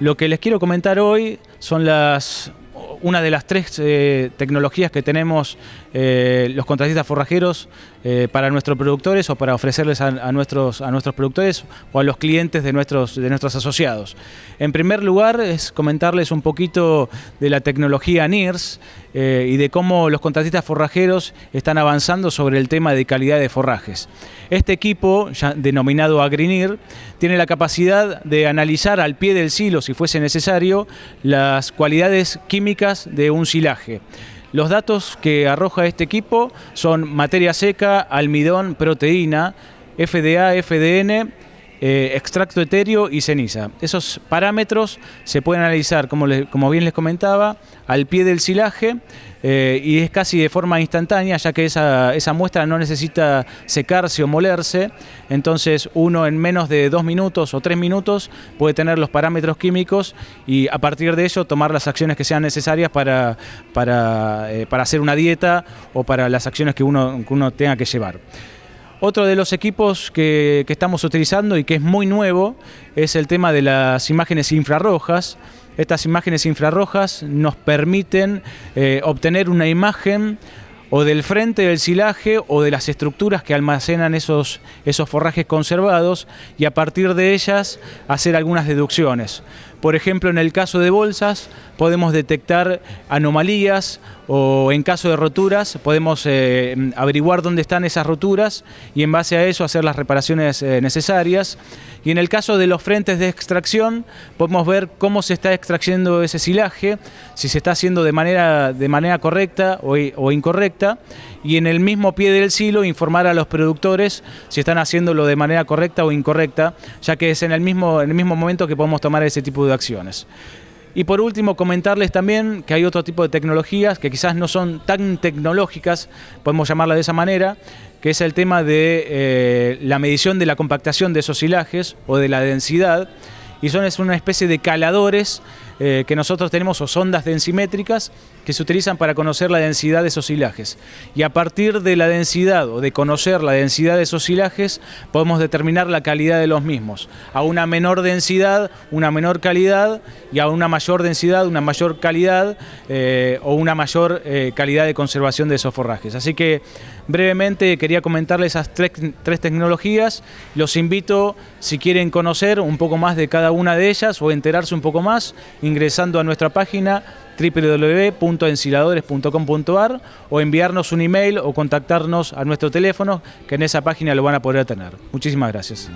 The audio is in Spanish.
Lo que les quiero comentar hoy son las una de las tres eh, tecnologías que tenemos eh, los contratistas forrajeros eh, para nuestros productores o para ofrecerles a, nuestros, a nuestros productores o a los clientes de nuestros, de nuestros asociados. En primer lugar es comentarles un poquito de la tecnología NIRS y de cómo los contratistas forrajeros están avanzando sobre el tema de calidad de forrajes. Este equipo, ya denominado AgriNIR, tiene la capacidad de analizar al pie del silo, si fuese necesario, las cualidades químicas de un silaje. Los datos que arroja este equipo son materia seca, almidón, proteína, FDA, FDN, eh, extracto etéreo y ceniza. Esos parámetros se pueden analizar, como, como bien les comentaba, al pie del silaje eh, y es casi de forma instantánea, ya que esa, muestra no necesita secarse o molerse. Entonces uno en menos de dos minutos o tres minutos puede tener los parámetros químicos y a partir de eso tomar las acciones que sean necesarias para, eh, para, hacer una dieta o para las acciones que uno, que uno tenga que llevar. Otro de los equipos que, estamos utilizando y que es muy nuevo es el tema de las imágenes infrarrojas. Estas imágenes infrarrojas nos permiten eh, obtener una imagen o del frente del silaje o de las estructuras que almacenan esos, esos forrajes conservados y a partir de ellas hacer algunas deducciones. Por ejemplo, en el caso de bolsas podemos detectar anomalías o en caso de roturas podemos eh, averiguar dónde están esas roturas y en base a eso hacer las reparaciones eh, necesarias. Y en el caso de los frentes de extracción podemos ver cómo se está extrayendo ese silaje, si se está haciendo de manera, de manera correcta o, o incorrecta y en el mismo pie del silo informar a los productores si están haciéndolo de manera correcta o incorrecta, ya que es en el mismo, en el mismo momento que podemos tomar ese tipo de de acciones. Y por último, comentarles también que hay otro tipo de tecnologías que quizás no son tan tecnológicas, podemos llamarla de esa manera, que es el tema de eh, la medición de la compactación de esos silajes o de la densidad. Y son es una especie de caladores eh, que nosotros tenemos o sondas densimétricas que se utilizan para conocer la densidad de esos silajes... Y a partir de la densidad o de conocer la densidad de esos silajes... podemos determinar la calidad de los mismos. A una menor densidad, una menor calidad y a una mayor densidad, una mayor calidad eh, o una mayor eh, calidad de conservación de esos forrajes. Así que brevemente quería comentarles esas tres tecnologías. Los invito, si quieren conocer un poco más de cada una de ellas o enterarse un poco más, ingresando a nuestra página www.ensiladores.com.ar o enviarnos un email o contactarnos a nuestro teléfono, que en esa página lo van a poder tener. Muchísimas gracias.